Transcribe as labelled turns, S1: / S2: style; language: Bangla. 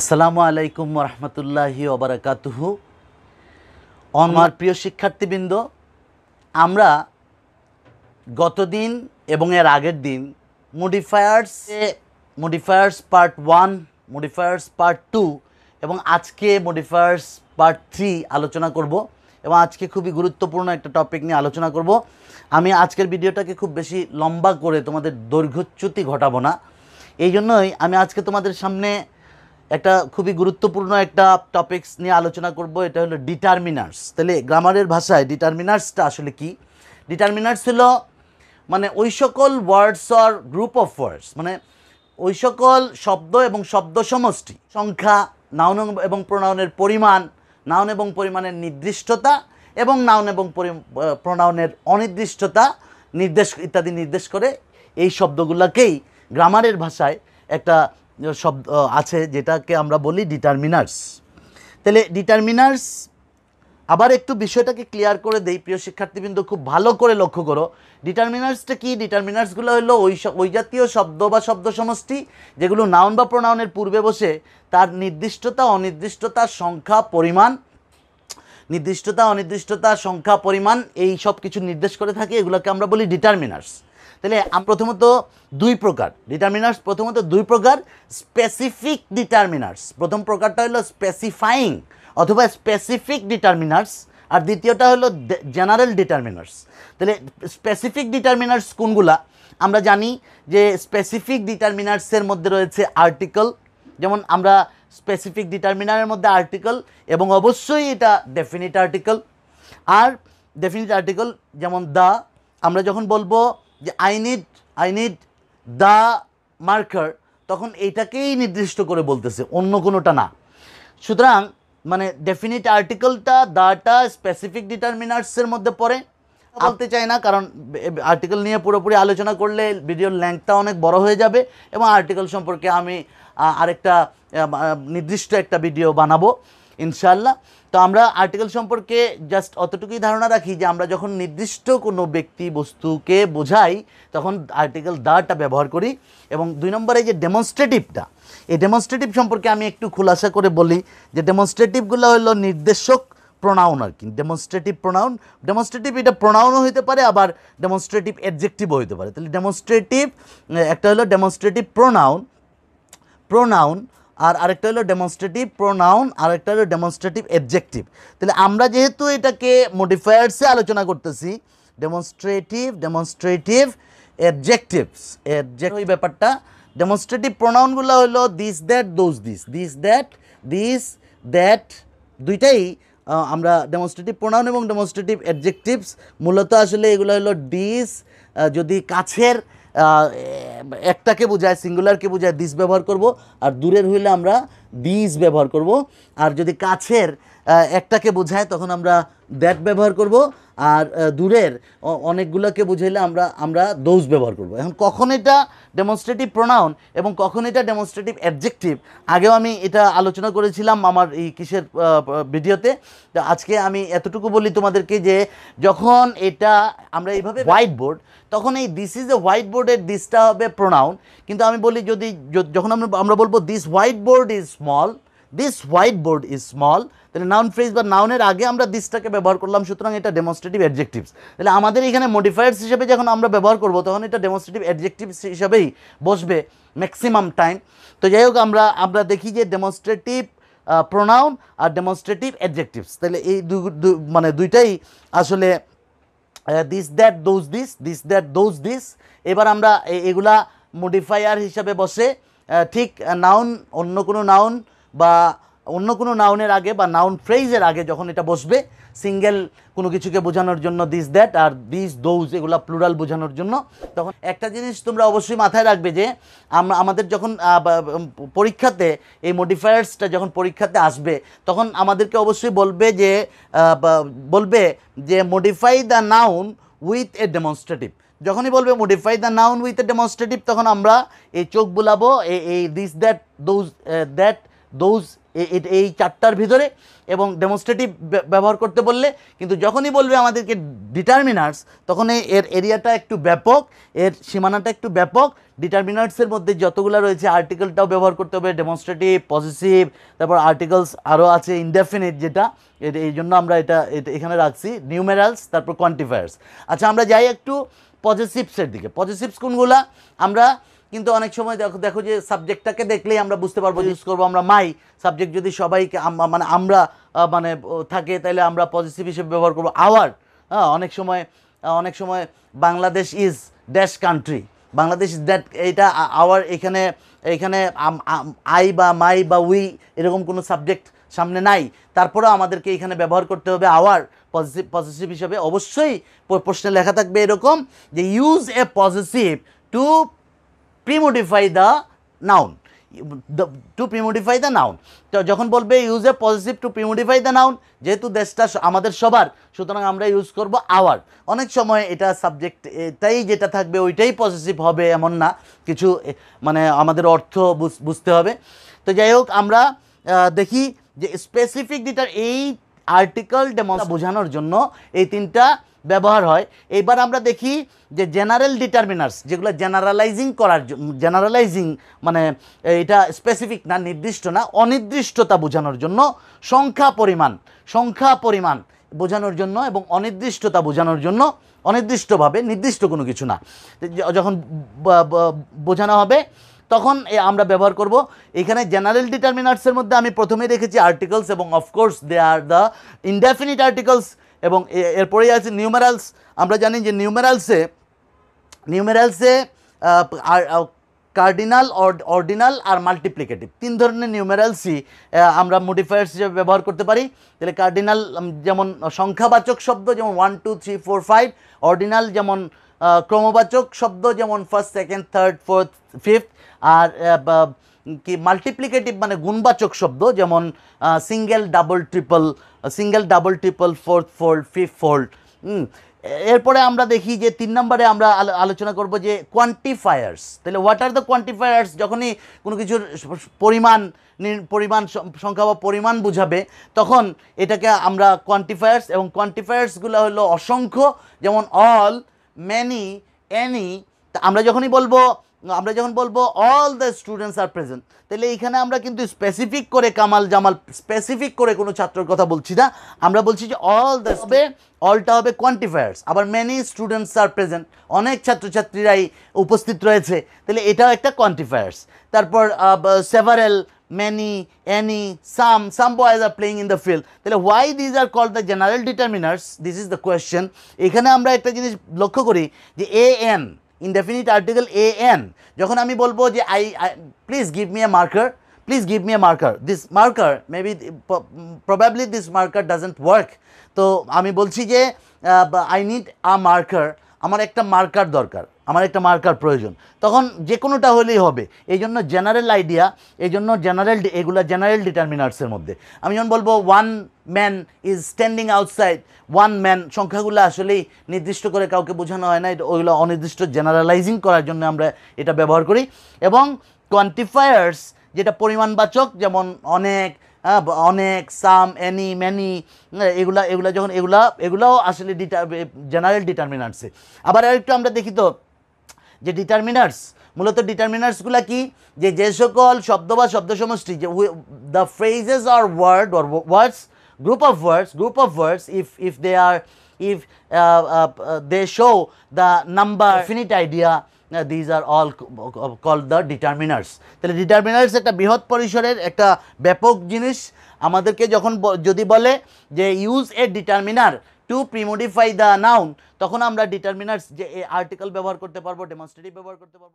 S1: আসসালামু আলাইকুম রহমতুল্লাহি ওবরাকাতুহ আমার প্রিয় শিক্ষার্থীবৃন্দ আমরা গতদিন এবং এর আগের দিন modifiers modifiers part one modifiers part two এবং আজকে মডিফায়ার্স পার্ট থ্রি আলোচনা করব এবং আজকে খুবই গুরুত্বপূর্ণ একটা টপিক নিয়ে আলোচনা করব আমি আজকের ভিডিওটাকে খুব বেশি লম্বা করে তোমাদের দৈর্ঘ্যচ্যুতি ঘটাবো না এই জন্যই আমি আজকে তোমাদের সামনে একটা খুবই গুরুত্বপূর্ণ একটা টপিকস নিয়ে আলোচনা করব এটা হলো ডিটারমিনার্স তাহলে গ্রামারের ভাষায় ডিটারমিনার্সটা আসলে কি ডিটারমিনার্স হলো মানে ওই সকল words or group of words মানে ওই সকল শব্দ এবং শব্দ সমষ্টি সংখ্যা নাউন এবং প্রণয়নের পরিমাণ নাউন এবং পরিমাণের নির্দিষ্টতা এবং নাউন এবং প্রণয়নের অনির্দিষ্টতা নির্দেশ ইত্যাদি নির্দেশ করে এই শব্দগুলোকেই গ্রামারের ভাষায় একটা শব্দ আছে যেটাকে আমরা বলি ডিটারমিনার্স তাহলে ডিটারমিনার্স আবার একটু বিষয়টাকে ক্লিয়ার করে দেই প্রিয় শিক্ষার্থীবৃন্দ খুব ভালো করে লক্ষ্য করো ডিটারমিনার্সটা কি ডিটারমিনার্সগুলো হলো ওই ওই জাতীয় শব্দ বা শব্দ সমষ্টি যেগুলো নাউন বা প্রনাউনের পূর্বে বসে তার নির্দিষ্টতা অনির্দিষ্টতা সংখ্যা পরিমাণ নির্দিষ্টতা অনির্দিষ্টতা সংখ্যা পরিমাণ এই সব কিছু নির্দেশ করে থাকে এগুলোকে আমরা বলি ডিটারমিনার্স তাহলে প্রথমত দুই প্রকার ডিটারমিনার্স প্রথমত দুই প্রকার স্পেসিফিক ডিটারমিনার্স প্রথম প্রকারটা হলো স্পেসিফাইং অথবা স্পেসিফিক ডিটারমিনার্স আর দ্বিতীয়টা হলো জেনারেল ডিটারমিনার্স তাহলে স্পেসিফিক ডিটারমিনার্স কোনগুলা আমরা জানি যে স্পেসিফিক ডিটারমিনার্সের মধ্যে রয়েছে আর্টিকেল যেমন আমরা স্পেসিফিক ডিটারমিনারের মধ্যে আর্টিকেল এবং অবশ্যই এটা ডেফিনিট আর্টিকেল আর ডেফিনিট আর্টিকেল যেমন দা আমরা যখন বলবো যে I need I need the marker তখন এইটাকেই নির্দিষ্ট করে বলতেছে অন্য কোনোটা না সুতরাং মানে ডেফিনিট আর্টিকেলটা দাটা স্পেসিফিক ডিটারমিনার্সের মধ্যে পড়ে বলতে চাই না কারণ আর্টিকেল নিয়ে পুরোপুরি আলোচনা করলে ভিডিওর ল্যাংথটা অনেক বড় হয়ে যাবে এবং আর্টিকেল সম্পর্কে আমি আরেকটা নির্দিষ্ট একটা ভিডিও বানাবো ইনশাল্লাহ তো আমরা আর্টিকেল সম্পর্কে জাস্ট অতটুকুই ধারণা রাখি যে আমরা যখন নির্দিষ্ট কোনো ব্যক্তি বস্তুকে বোঝাই তখন আর্টিকেল দাটা ব্যবহার করি এবং দুই নম্বরে যে ডেমনস্ট্রেটিভটা এই ডেমনস্ট্রেটিভ সম্পর্কে আমি একটু খোলাসা করে বলি যে ডেমনস্ট্রেটিভগুলো হলো নির্দেশক প্রোনাউন আর কি ডেমনস্ট্রেটিভ প্রোনাউন ডেমনস্ট্রেটিভ এটা প্রোনাউনও হইতে পারে আবার ডেমনস্ট্রেটিভ অ্যাডজেক্টিভও হইতে পারে তাহলে ডেমনস্ট্রেটিভ একটা হলো ডেমনস্ট্রেটিভ প্রোনাউন প্রোনাউন আর আরেকটা হলো ডেমনস্ট্রেটিভ প্রোনাউন আরেকটা হলো ডেমনস্ট্রেটিভ অবজেক্টিভ তাহলে আমরা যেহেতু এটাকে মডিফায়ার্সে আলোচনা করতেছি ডেমনস্ট্রেটিভ ডেমনস্ট্রেটিভ অবজেক্টিভস ওই ব্যাপারটা ডেমনস্ট্রেটিভ প্রোনাউনগুলো হলো this that those this this that this that দুইটাই আমরা ডেমনস্ট্রেটিভ প্রোনাউন এবং ডেমনস্ট্রেটিভ অ্যাডজেক্টিভস মূলত আসলে এগুলো হলো ডিস যদি কাছের একটাকে বোঝায় সিঙ্গুলারকে বোঝায় দিস ব্যবহার করব আর দূরের হইলে আমরা দিস ব্যবহার করব আর যদি কাছের একটাকে বোঝায় তখন আমরা দ্যাট ব্যবহার করব আর দূরের অনেকগুলোকে বুঝাইলে আমরা আমরা দোষ ব্যবহার করব এখন কখন এটা ডেমনস্ট্রেটিভ প্রোনাউন এবং কখন এটা ডেমনস্ট্রেটিভ অ্যাডজেক্টিভ আগেও আমি এটা আলোচনা করেছিলাম আমার এই কিসের ভিডিওতে তো আজকে আমি এতটুকু বলি তোমাদেরকে যে যখন এটা আমরা এইভাবে হোয়াইট বোর্ড তখন এই দিস ইজ এ হোয়াইট বোর্ডের দিসটা হবে প্রোনাউন কিন্তু আমি বলি যদি যখন আমরা আমরা বলবো this whiteboard is small this whiteboard is small তাহলে নাউন ফ্রেজ বা নাউনের আগে আমরা দিসটাকে ব্যবহার করলাম সুতরাং এটা ডেমনস্ট্রেটিভ অ্যাডজেক্টিভস তাহলে আমাদের এখানে মডিফায়ার্স হিসেবে যখন আমরা ব্যবহার করবো তখন এটা ডেমনস্ট্রেটিভ অ্যাডজেক্টিভস হিসাবেই বসবে ম্যাক্সিমাম টাইম তো যাই হোক আমরা আমরা দেখি যে ডেমনস্ট্রেটিভ প্রোনাউন আর ডেমনস্ট্রেটিভ অ্যাডজেক্টিভস তাহলে এই মানে দুইটাই আসলে this that those this this that those this এবার আমরা এগুলা মডিফায়ার হিসাবে বসে ঠিক নাউন অন্য কোনো নাউন বা অন্য কোনো নাউনের আগে বা নাউন ফ্রেজের আগে যখন এটা বসবে সিঙ্গেল কোনো কিছুকে বোঝানোর জন্য দিস দ্যাট আর দিস দৌজ এগুলো প্লুরাল বোঝানোর জন্য তখন একটা জিনিস তোমরা অবশ্যই মাথায় রাখবে যে আমরা আমাদের যখন পরীক্ষাতে এই মডিফায়ার্সটা যখন পরীক্ষাতে আসবে তখন আমাদেরকে অবশ্যই বলবে যে বলবে যে modify the noun with a demonstrative যখনই বলবে modify the noun with a demonstrative তখন আমরা এই চোখ বুলাবো এই this that those that those এই চারটার ভিতরে এবং ডেমনস্ট্রেটিভ ব্যবহার করতে বললে কিন্তু যখনই বলবে আমাদেরকে ডিটারমিনার্স তখন এর এরিয়াটা একটু ব্যাপক এর সীমানাটা একটু ব্যাপক ডিটারমিনার্সের মধ্যে যতগুলো রয়েছে আর্টিকেলটাও ব্যবহার করতে হবে ডেমনস্ট্রেটিভ পজিটিভ তারপর আর্টিকেলস আরও আছে ইনডেফিনিট যেটা এই জন্য আমরা এটা এখানে রাখছি নিউমেরালস তারপর কোয়ান্টিফায়ার্স আচ্ছা আমরা যাই একটু পজিটিভসের দিকে পজিটিভস কোনগুলা আমরা কিন্তু অনেক সময় দেখো দেখো যে সাবজেক্টটাকে দেখলেই আমরা বুঝতে পারবো ইউজ করবো আমরা মাই সাবজেক্ট যদি সবাইকে মানে আমরা মানে থাকে তাহলে আমরা পজিটিভ হিসেবে ব্যবহার করবো আওয়ার হ্যাঁ অনেক সময় অনেক সময় Bangladesh is dash country Bangladesh that এইটা আওয়ার এখানে এখানে আই বা মাই বা উই এরকম কোনো সাবজেক্ট সামনে নাই তারপরেও আমাদেরকে এখানে ব্যবহার করতে হবে আওয়ার পজিটিভ পজিটিভ হিসাবে অবশ্যই প্রশ্নে লেখা থাকবে এরকম যে use a positive to premodify the noun to premodify the noun তো যখন বলবে use a positive to premodify the noun যেহেতু দেশটা আমাদের সবার সুতরাং আমরা ইউজ করব আওয়ার অনেক সময় এটা সাবজেক্ট এটাই যেটা থাকবে ওইটাই পজিটিভ হবে এমন না কিছু মানে আমাদের অর্থ বুঝতে হবে তো যাই হোক আমরা দেখি যে স্পেসিফিক ডিটার এই আর্টিকেল ডেমনস্ট্রেট বোঝানোর জন্য এই তিনটা ব্যবহার হয় এবার আমরা দেখি যে জেনারেল ডিটারমিনার্স যেগুলো জেনারালাইজিং করার জেনারালাইজিং মানে এটা স্পেসিফিক না নির্দিষ্ট না অনির্দিষ্টতা বোঝানোর জন্য সংখ্যা পরিমাণ সংখ্যা পরিমাণ বোঝানোর জন্য এবং অনির্দিষ্টতা বোঝানোর জন্য অনির্দিষ্টভাবে নির্দিষ্ট কোনো কিছু না যখন বোঝানো হবে তখন আমরা ব্যবহার করব এখানে জেনারেল ডিটারমিনার্সের মধ্যে আমি প্রথমে রেখেছি আর্টিকলস এবং of course they are the indefinite articles এবং এরপরেই আছে নিউমেরালস আমরা জানি যে নিউমেরালসে নিউমেরালসে কার্ডিনাল অর্ডিনাল আর মাল্টিপ্লিকেটিভ তিন ধরনের নিউমেরালসই আমরা মডিফায়ার্স হিসেবে ব্যবহার করতে পারি তাহলে কার্ডিনাল যেমন সংখ্যাবাচক শব্দ যেমন one two three four five ordinal যেমন ক্রমবাচক শব্দ যেমন first second third fourth fifth আর কি মাল্টিপ্লিকেটিভ মানে গুণবাচক শব্দ যেমন single double triple single double triple fourth fold fifth fold এরপরে আমরা দেখি যে তিন নম্বরে আমরা আলোচনা করব যে কোয়ান্টিফায়ার্স তাহলে হোয়াট আর দ্য কোয়ান্টিফায়ার্স যখনই কোনো কিছুর পরিমাণ পরিমাণ সংখ্যা বা পরিমাণ বুঝাবে তখন এটাকে আমরা কোয়ান্টিফায়ার্স এবং কোয়ান্টিফায়ার্সগুলো হলো অসংখ্য যেমন অল ম্যানি অ্যানি আমরা যখনই বলবো আমরা যখন বলবো all the students are present তাহলে এখানে আমরা কিন্তু স্পেসিফিক করে কামাল জামাল স্পেসিফিক করে কোনো ছাত্রের কথা বলছি না আমরা বলছি যে অল দ্য হবে অলটা হবে কোয়ান্টিফায়ার্স আবার মেনি স্টুডেন্টস আর প্রেজেন্ট অনেক ছাত্রছাত্রীরাই উপস্থিত রয়েছে তাহলে এটাও একটা কোয়ান্টিফায়ার্স তারপর several many, any, some, some boys are playing in the field. তাহলে why these are called the general determiners? This is the question. এখানে আমরা একটা জিনিস লক্ষ্য করি যে A N indefinite article A N যখন আমি বলবো যে I please give me a marker please give me a marker this marker may be probably this marker doesn't work তো আমি বলছি যে আই নিড আ মার্কার আমার একটা মার্কার দরকার আমার একটা মার্কার প্রয়োজন তখন যে কোনোটা হলেই হবে এই জন্য জেনারেল আইডিয়া এই জন্য জেনারেল এগুলো জেনারেল ডিটারমিনার্সের মধ্যে আমি যখন বলবো one man is standing outside one man সংখ্যাগুলো আসলেই নির্দিষ্ট করে কাউকে বোঝানো হয় না ওইগুলো অনির্দিষ্ট জেনারেলাইজিং করার জন্য আমরা এটা ব্যবহার করি এবং কোয়ান্টিফায়ার্স যেটা পরিমাণবাচক যেমন অনেক অনেক সাম এনি ম্যানি এগুলা এগুলা যখন এগুলা এগুলাও আসলে ডিটার জেনারেল ডিটারমিনার্সে আবার আরেকটু আমরা দেখি তো যে ডিটারমিনার্স মূলত ডিটারমিনার্সগুলো কি যে যে সকল শব্দ বা শব্দ সমষ্টি যে the phrases are word or words group of words group of words if if they are if they show the number finite idea these are all call the determiners তাহলে ডিটারমিনার্স একটা বৃহৎ পরিসরের একটা ব্যাপক জিনিস আমাদেরকে যখন যদি বলে যে use a determiner to premodify the noun তখন আমরা ডিটারমিনার্স যে আর্টিকেল ব্যবহার করতে পারবো ডেমনস্ট্রেটিভ ব্যবহার করতে পারবো